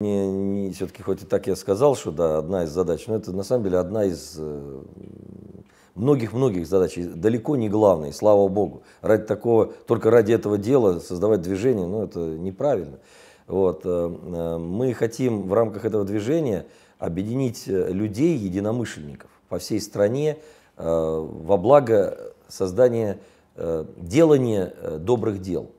Не, не, все-таки, хоть и так я сказал, что да, одна из задач, но это на самом деле одна из э, многих-многих задач, далеко не главной, слава богу. Ради такого, только ради этого дела создавать движение, ну это неправильно. Вот. Э, э, мы хотим в рамках этого движения объединить людей, единомышленников по всей стране во благо создания, делания добрых дел –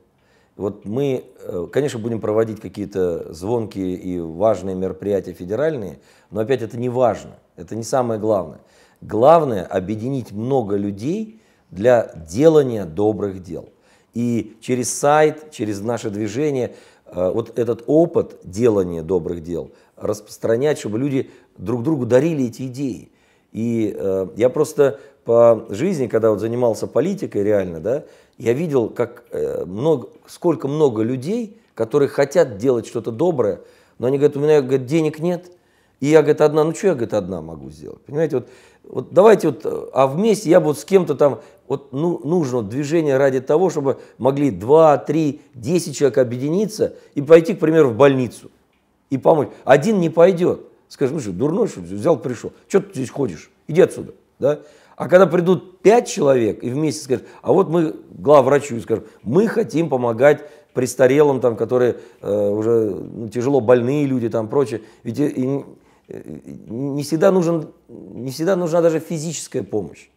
вот мы, э, конечно, будем проводить какие-то звонкие и важные мероприятия федеральные, но опять это не важно, это не самое главное. Главное объединить много людей для делания добрых дел. И через сайт, через наше движение, э, вот этот опыт делания добрых дел распространять, чтобы люди друг другу дарили эти идеи. И э, я просто по жизни, когда вот занимался политикой реально, да, я видел, как э, много, сколько много людей, которые хотят делать что-то доброе, но они говорят, у меня говорят, денег нет, и я, говорит, одна, ну что я, говорит, одна могу сделать, понимаете, вот, вот давайте вот, э, а вместе я бы вот с кем-то там, вот ну, нужно движение ради того, чтобы могли 2, 3, 10 человек объединиться и пойти, к примеру, в больницу и помочь. Один не пойдет, скажет, ну что, дурной что взял, пришел, что ты здесь ходишь, иди отсюда. Да? А когда придут пять человек и вместе скажут, а вот мы главврачу скажем, мы хотим помогать престарелым, там, которые э, уже ну, тяжело больные люди, там прочее. Ведь и, и, не всегда, нужен, не всегда нужна даже физическая помощь.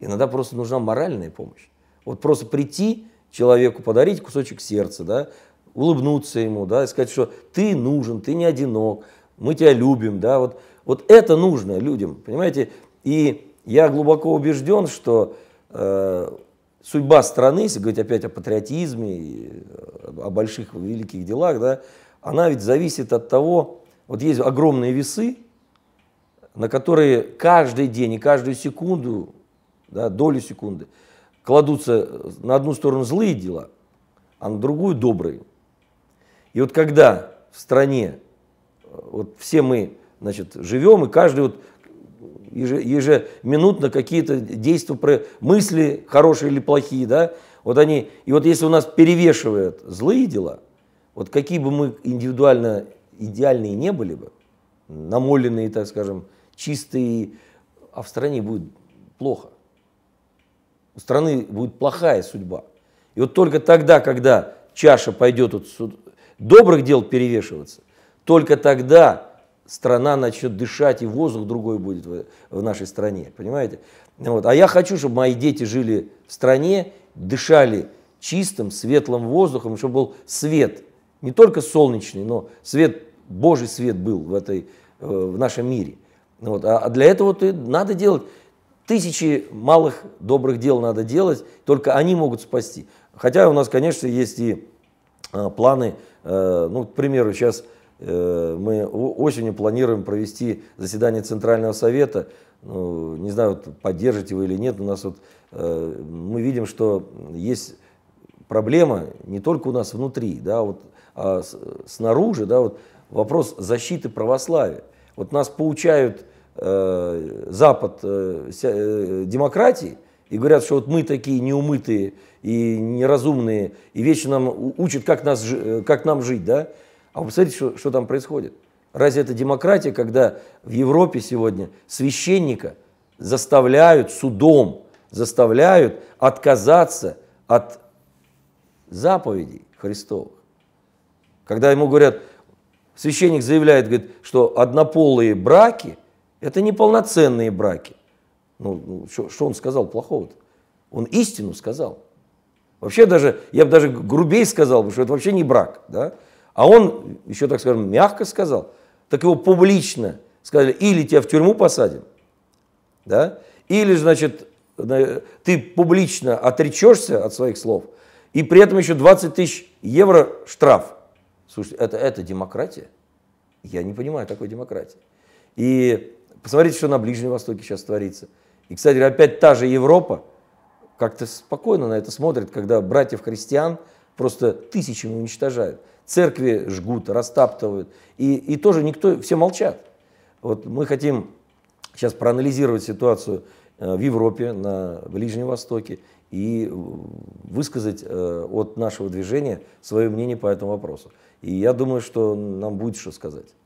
Иногда просто нужна моральная помощь. Вот просто прийти человеку, подарить кусочек сердца, да, улыбнуться ему, да, и сказать, что ты нужен, ты не одинок, мы тебя любим, да, вот, вот это нужно людям, понимаете? И я глубоко убежден, что э, судьба страны, если говорить опять о патриотизме, э, о больших великих делах, да, она ведь зависит от того, вот есть огромные весы, на которые каждый день и каждую секунду, да, долю секунды, кладутся на одну сторону злые дела, а на другую добрые. И вот когда в стране э, вот все мы значит, живем, и каждый вот ежеминутно какие-то действия, про мысли хорошие или плохие, да, вот они, и вот если у нас перевешивают злые дела, вот какие бы мы индивидуально идеальные не были бы, намоленные, так скажем, чистые, а в стране будет плохо. У страны будет плохая судьба. И вот только тогда, когда чаша пойдет от суд... добрых дел перевешиваться, только тогда страна начнет дышать, и воздух другой будет в, в нашей стране, понимаете? Вот. А я хочу, чтобы мои дети жили в стране, дышали чистым, светлым воздухом, чтобы был свет, не только солнечный, но свет, Божий свет был в, этой, э, в нашем мире. Вот. А, а для этого ты, надо делать тысячи малых добрых дел надо делать, только они могут спасти. Хотя у нас, конечно, есть и э, планы, э, ну, к примеру, сейчас Э, мы осенью планируем провести заседание Центрального Совета. Ну, не знаю, вот, поддержите вы или нет, у нас вот э, мы видим, что есть проблема не только у нас внутри, да, вот, а снаружи, да, вот вопрос защиты православия. Вот нас получают э, Запад э, э, демократии, и говорят, что вот мы такие неумытые и неразумные, и вечно нам учат, как, нас, э, как нам жить, да? А вы посмотрите, что, что там происходит. Разве это демократия, когда в Европе сегодня священника заставляют судом, заставляют отказаться от заповедей Христовых? Когда ему говорят, священник заявляет, говорит, что однополые браки – это неполноценные браки. Ну, ну что, что он сказал плохого-то? Он истину сказал. Вообще даже, я бы даже грубее сказал, потому что это вообще не брак, да? А он, еще так скажем, мягко сказал, так его публично сказали, или тебя в тюрьму посадим, да, или, значит, ты публично отречешься от своих слов, и при этом еще 20 тысяч евро штраф. Слушайте, это, это демократия? Я не понимаю такой демократии. И посмотрите, что на Ближнем Востоке сейчас творится. И, кстати, опять та же Европа как-то спокойно на это смотрит, когда братьев христиан просто тысячами уничтожают церкви жгут, растаптывают. И, и тоже никто, все молчат. Вот мы хотим сейчас проанализировать ситуацию э, в Европе, на Ближнем Востоке и высказать э, от нашего движения свое мнение по этому вопросу. И я думаю, что нам будет что сказать.